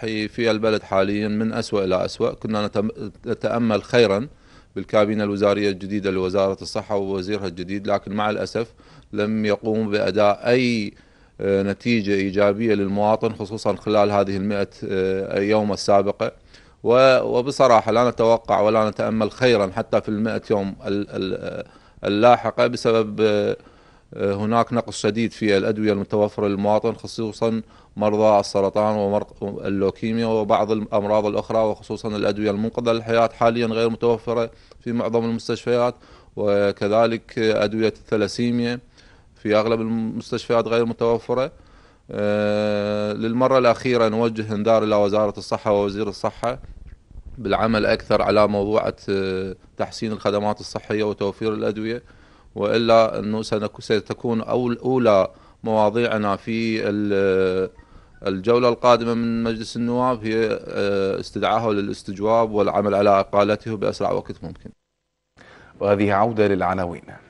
في البلد حاليا من أسوأ إلى أسوأ كنا نتأمل خيرا بالكابينة الوزارية الجديدة لوزارة الصحة ووزيرها الجديد لكن مع الأسف لم يقوم بأداء أي آه، نتيجة إيجابية للمواطن خصوصا خلال هذه المئة آه، يوم السابقة وبصراحة لا نتوقع ولا نتأمل خيرا حتى في المئة يوم آه، اللاحقة بسبب هناك نقص شديد في الأدوية المتوفرة للمواطن خصوصا مرضى السرطان واللوكيميا وبعض الأمراض الأخرى وخصوصا الأدوية المنقذة للحياة حاليا غير متوفرة في معظم المستشفيات وكذلك أدوية الثلاسيميا في أغلب المستشفيات غير متوفرة آه، للمرة الأخيرة نوجه إنذار إلى وزارة الصحة ووزير الصحة بالعمل أكثر على موضوع آه، تحسين الخدمات الصحية وتوفير الأدوية والا انه ستكون اولى مواضيعنا في الجولة القادمة من مجلس النواب هي آه، استدعائه للاستجواب والعمل على إقالته بأسرع وقت ممكن وهذه عودة للعناوين